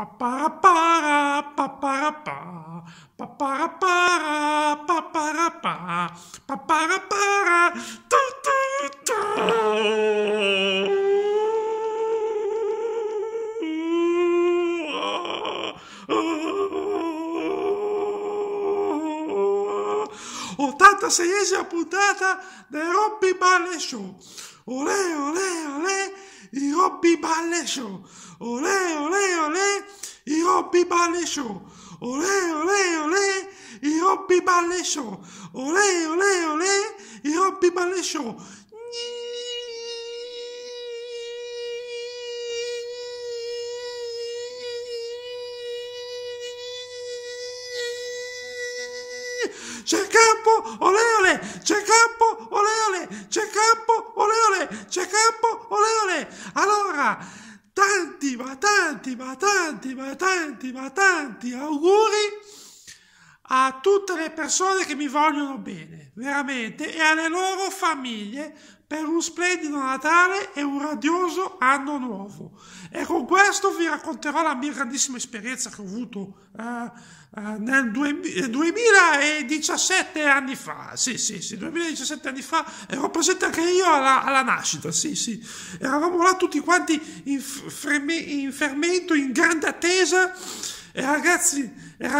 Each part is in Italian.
Paparapá, paparapá, paparapá, paparapá, paparapá, tu, tu, tu. ottanta Ballet Show. Olè, olè, i Robby Balle Show, olè olè olè, i Robby Balle Show, olè olè olè, i Robby Balle Show, olè olè olè, i Robby Balle Show. C'è campo, olè olè, c'è campo, olè olè, c'è campo, olè olè settimane. Allora, tanti, ma tanti, ma tanti, ma tanti, ma tanti auguri a tutte le persone che mi vogliono bene veramente e alle loro famiglie per un splendido Natale e un radioso anno nuovo. E con questo vi racconterò la mia grandissima esperienza che ho avuto eh, eh, nel 2017 eh, anni fa. Sì, sì, sì, 2017 anni fa ero presente anche io alla, alla nascita, sì, sì. Eravamo là tutti quanti in, freme, in fermento, in grande attesa e eh, ragazzi,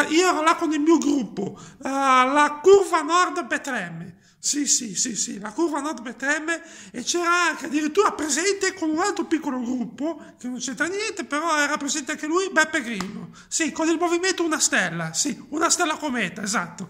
io ero là con il mio gruppo, eh, la curva nord Betlemme. Sì, sì, sì, sì, la curva Nord Betlemme e c'era anche addirittura presente con un altro piccolo gruppo che non c'entra niente, però era presente anche lui, Beppe Grillo. Sì, con il movimento Una Stella, sì, Una Stella Cometa, esatto.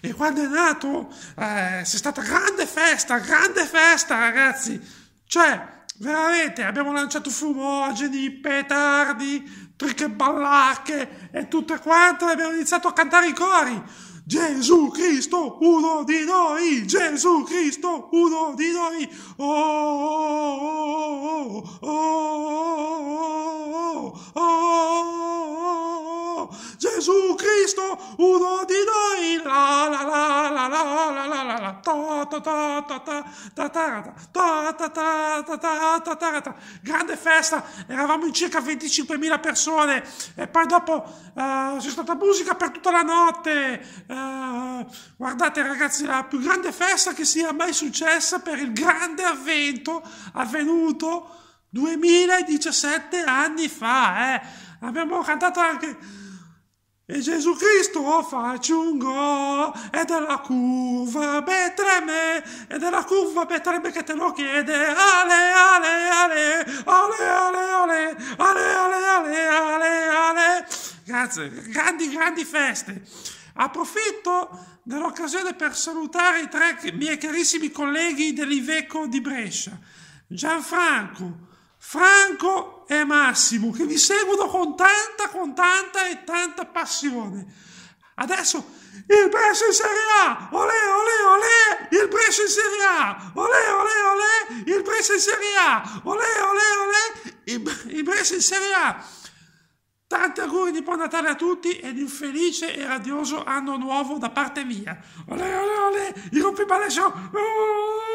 E quando è nato, eh, c'è stata grande festa, grande festa, ragazzi. Cioè, Veramente abbiamo lanciato fumogeni, petardi, triche ballacche e tutte quante abbiamo iniziato a cantare i cori. Gesù Cristo, uno di noi, Gesù Cristo, uno di noi. Oh, oh, oh, oh Gesù Cristo, uno di noi. La, la, la la la la la la la la ta ta ta ta ta ta ta ta ta ta ta ta ta ta grande festa eravamo in circa 25.000 persone e poi dopo eh, c'è stata musica per tutta la notte eh, guardate ragazzi la più grande festa che sia mai successa per il grande avvento avvenuto 2017 anni fa eh. abbiamo cantato anche e Gesù Cristo faccio un go, è della curva Betlemme, è della curva Betlemme che te lo chiede, ale, ale, ale, ale, ale, ale, ale, ale, ale, ale, ale. Grazie, grandi, grandi feste. Approfitto dell'occasione per salutare i tre miei carissimi colleghi dell'Iveco di Brescia, Gianfranco, Franco e Massimo che vi seguono con tanta, con tanta e tanta passione. Adesso il Brescia in Serie A, olè, olè, olè, il Brescia in Serie A, olè, olè, olè, il Brescia in Serie A, olè, olè, olè, il Brescia in Serie A. Tanti auguri di buon Natale a tutti ed un felice e radioso anno nuovo da parte mia. Olè, olè, olè, i rompi balescio.